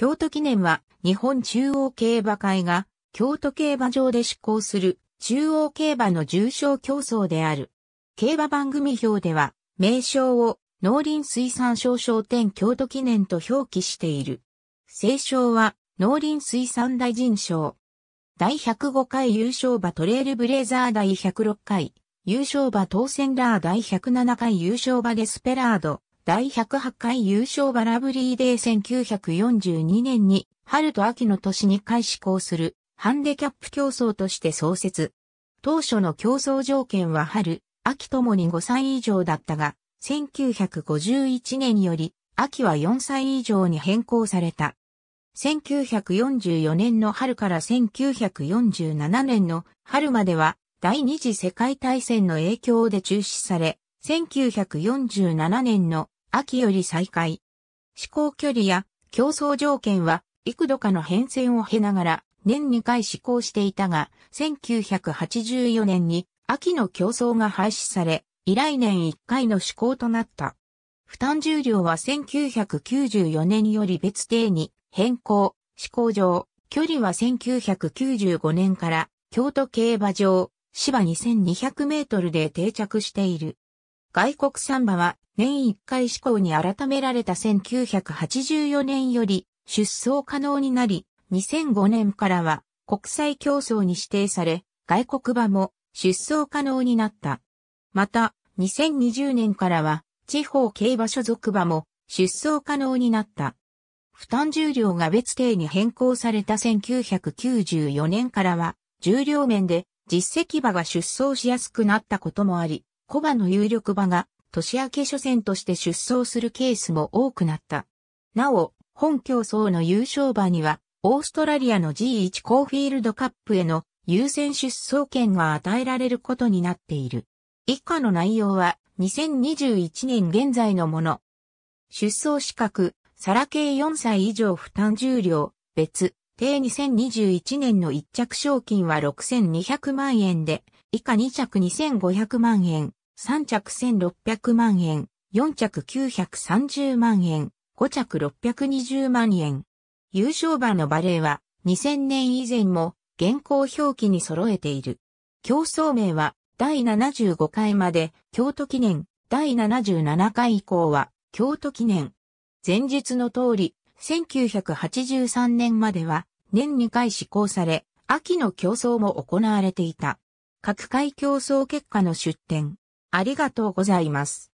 京都記念は日本中央競馬会が京都競馬場で執行する中央競馬の重賞競争である。競馬番組表では名称を農林水産省商店京都記念と表記している。聖称は農林水産大臣賞。第105回優勝馬トレイルブレーザー第106回優勝馬当選ラー第107回優勝馬デスペラード第108回優勝バラブリーデー1942年に春と秋の年に開始行するハンデキャップ競争として創設。当初の競争条件は春、秋ともに5歳以上だったが、1951年より秋は4歳以上に変更された。1944年の春から1947年の春までは第二次世界大戦の影響で中止され、1947年の秋より再開。試行距離や競争条件は幾度かの変遷を経ながら年2回試行していたが、1984年に秋の競争が廃止され、以来年1回の試行となった。負担重量は1994年より別定に変更、試行上、距離は1995年から京都競馬場、芝2200メートルで定着している。外国サンバは年1回施行に改められた1984年より出走可能になり、2005年からは国際競争に指定され、外国馬も出走可能になった。また、2020年からは地方競馬所属馬も出走可能になった。負担重量が別定に変更された1994年からは、重量面で実績馬が出走しやすくなったこともあり、小馬の有力馬が年明け初戦として出走するケースも多くなった。なお、本競争の優勝馬には、オーストラリアの G1 コーフィールドカップへの優先出走権が与えられることになっている。以下の内容は、2021年現在のもの。出走資格、サラ系4歳以上負担重量、別、定2021年の1着賞金は6200万円で、以下2着2500万円、3着1600万円、4着930万円、5着620万円。優勝馬のバレーは2000年以前も現行表記に揃えている。競争名は第75回まで京都記念、第77回以降は京都記念。前述の通り、1983年までは年2回施行され、秋の競争も行われていた。各回競争結果の出展、ありがとうございます。